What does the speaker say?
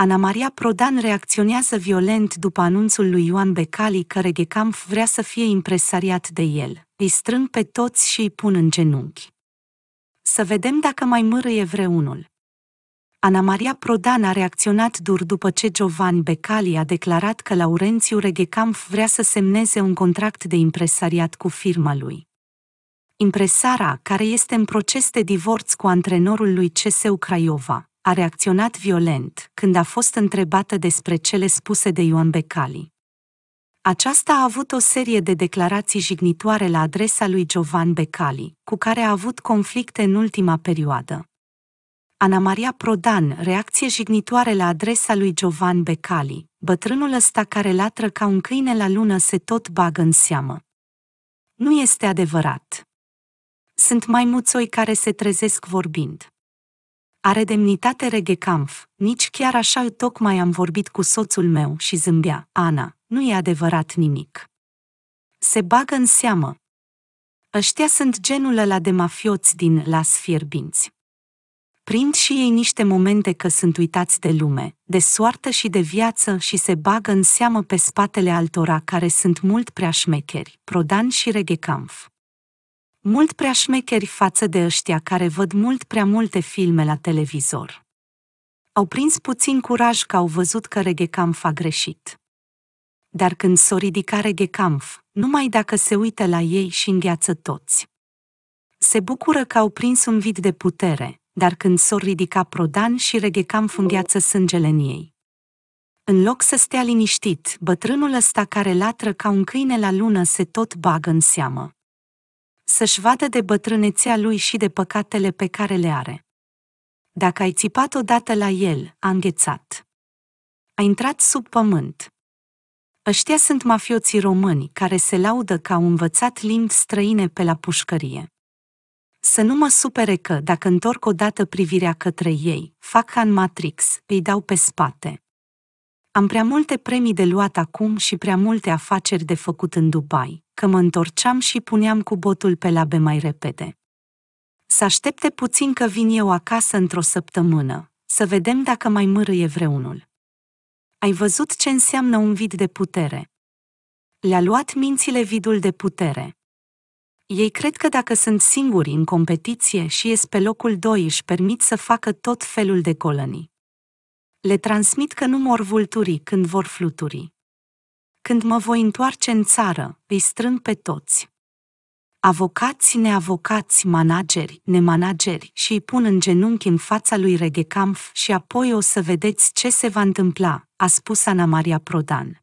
Ana Maria Prodan reacționează violent după anunțul lui Ioan Becali că Reghecamp vrea să fie impresariat de el. Îi strâng pe toți și îi pun în genunchi. Să vedem dacă mai mărâie vreunul. Ana Maria Prodan a reacționat dur după ce Giovanni Becali a declarat că Laurențiu Reghecamp vrea să semneze un contract de impresariat cu firma lui. Impresara, care este în proces de divorț cu antrenorul lui CSU Craiova, a reacționat violent când a fost întrebată despre cele spuse de Ioan Becali. Aceasta a avut o serie de declarații jignitoare la adresa lui Giovan Becali, cu care a avut conflicte în ultima perioadă. Ana Maria Prodan, reacție jignitoare la adresa lui Giovan Becali, bătrânul ăsta care latră ca un câine la lună se tot bagă în seamă. Nu este adevărat. Sunt mai muțoi care se trezesc vorbind. Are demnitate Reghecamf, nici chiar așa tocmai am vorbit cu soțul meu și zâmbea, Ana, nu e adevărat nimic. Se bagă în seamă. Ăștia sunt genul ăla de mafioți din Las Fierbinți. Prind și ei niște momente că sunt uitați de lume, de soartă și de viață și se bagă în seamă pe spatele altora care sunt mult prea șmecheri, Prodan și Reghecamf mult prea șmecheri față de ăștia care văd mult prea multe filme la televizor. Au prins puțin curaj că au văzut că Reghecamf a greșit. Dar când s-o ridica Reghecamf, numai dacă se uită la ei și îngheață toți. Se bucură că au prins un vid de putere, dar când s o ridica Prodan și Reghecamf îngheață sângele în ei. În loc să stea liniștit, bătrânul ăsta care latră ca un câine la lună se tot bagă în seamă să-și vadă de bătrânețea lui și de păcatele pe care le are. Dacă ai țipat odată la el, a înghețat. A intrat sub pământ. Ăștia sunt mafioții români care se laudă că au învățat limbi străine pe la pușcărie. Să nu mă supere că, dacă întorc odată privirea către ei, fac ca în Matrix, îi dau pe spate. Am prea multe premii de luat acum și prea multe afaceri de făcut în Dubai că mă întorceam și puneam cu botul pe labe mai repede. Să aștepte puțin că vin eu acasă într-o săptămână, să vedem dacă mai mărâie vreunul. Ai văzut ce înseamnă un vid de putere. Le-a luat mințile vidul de putere. Ei cred că dacă sunt singuri în competiție și ies pe locul 2 își permit să facă tot felul de colănii. Le transmit că nu mor vulturii când vor fluturi. Când mă voi întoarce în țară, îi strâng pe toți. Avocați, neavocați, manageri, nemanageri și îi pun în genunchi în fața lui Reghecamp și apoi o să vedeți ce se va întâmpla, a spus Ana Maria Prodan.